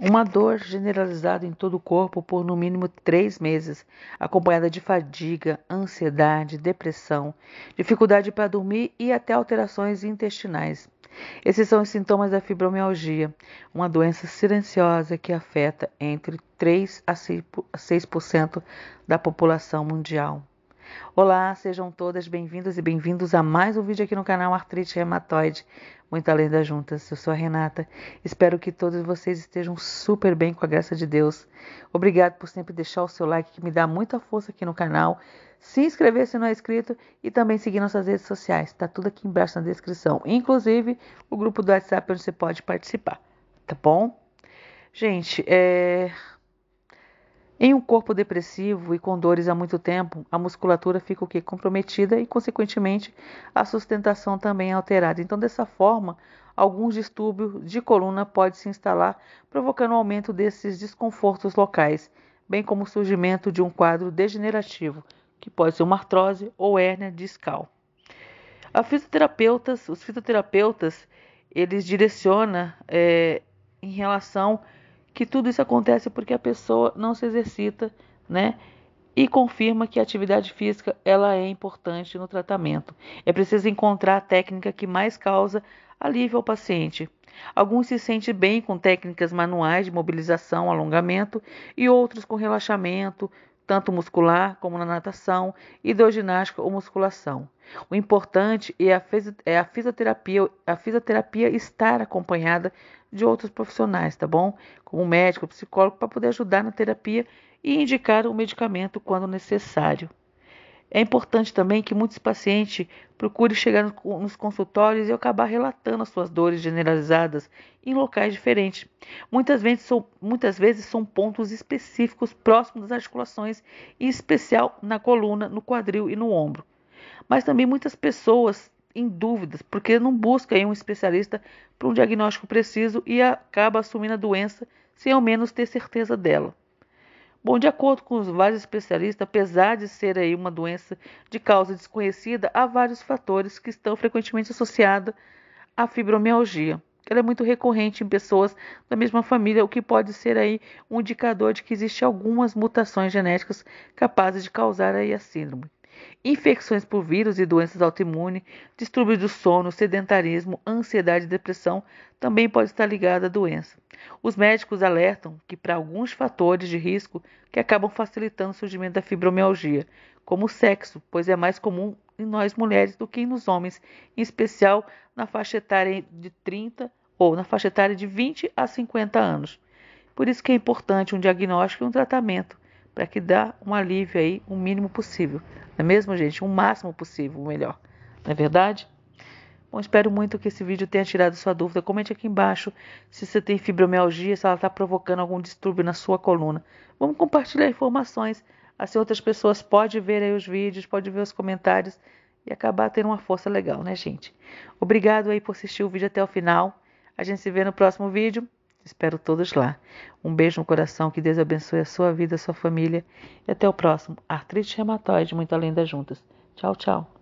Uma dor generalizada em todo o corpo por no mínimo três meses, acompanhada de fadiga, ansiedade, depressão, dificuldade para dormir e até alterações intestinais. Esses são os sintomas da fibromialgia, uma doença silenciosa que afeta entre 3 a 6% da população mundial. Olá, sejam todas bem-vindas e bem-vindos a mais um vídeo aqui no canal Artrite Reumatoide, muito além das juntas. Eu sou a Renata, espero que todos vocês estejam super bem com a graça de Deus. Obrigado por sempre deixar o seu like que me dá muita força aqui no canal, se inscrever se não é inscrito e também seguir nossas redes sociais, está tudo aqui embaixo na descrição, inclusive o grupo do WhatsApp onde você pode participar, tá bom? Gente, é... Em um corpo depressivo e com dores há muito tempo, a musculatura fica o que comprometida e, consequentemente, a sustentação também é alterada. Então, dessa forma, algum distúrbio de coluna pode se instalar, provocando o aumento desses desconfortos locais, bem como o surgimento de um quadro degenerativo, que pode ser uma artrose ou hérnia discal. A fisioterapeutas, os fisioterapeutas, eles direcionam é, em relação a que tudo isso acontece porque a pessoa não se exercita, né? E confirma que a atividade física ela é importante no tratamento. É preciso encontrar a técnica que mais causa alívio ao paciente. Alguns se sentem bem com técnicas manuais de mobilização, alongamento, e outros com relaxamento, tanto muscular como na natação, hidroginástica ou musculação. O importante é a, é a fisioterapia, a fisioterapia estar acompanhada de outros profissionais, tá bom? Como médico, psicólogo, para poder ajudar na terapia e indicar o medicamento quando necessário. É importante também que muitos pacientes procurem chegar nos consultórios e acabar relatando as suas dores generalizadas em locais diferentes. Muitas vezes são, muitas vezes são pontos específicos próximos das articulações, em especial na coluna, no quadril e no ombro. Mas também muitas pessoas em dúvidas, porque não buscam um especialista para um diagnóstico preciso e acaba assumindo a doença sem ao menos ter certeza dela. Bom, de acordo com os vários especialistas, apesar de ser aí uma doença de causa desconhecida, há vários fatores que estão frequentemente associados à fibromialgia. Ela é muito recorrente em pessoas da mesma família, o que pode ser aí um indicador de que existem algumas mutações genéticas capazes de causar aí a síndrome infecções por vírus e doenças autoimunes, distúrbios do sono, sedentarismo, ansiedade e depressão também pode estar ligada à doença. Os médicos alertam que para alguns fatores de risco que acabam facilitando o surgimento da fibromialgia, como o sexo, pois é mais comum em nós mulheres do que nos homens, em especial na faixa etária de 30 ou na faixa etária de 20 a 50 anos. Por isso que é importante um diagnóstico e um tratamento para que dá um alívio aí, o um mínimo possível. Não é mesmo, gente? O um máximo possível, o melhor. Não é verdade? Bom, espero muito que esse vídeo tenha tirado sua dúvida. Comente aqui embaixo se você tem fibromialgia, se ela está provocando algum distúrbio na sua coluna. Vamos compartilhar informações, assim outras pessoas podem ver aí os vídeos, podem ver os comentários e acabar tendo uma força legal, né, gente? Obrigado aí por assistir o vídeo até o final. A gente se vê no próximo vídeo. Espero todos lá. Um beijo no coração, que Deus abençoe a sua vida, a sua família. E até o próximo. Artrite reumatoide, muito além das juntas. Tchau, tchau.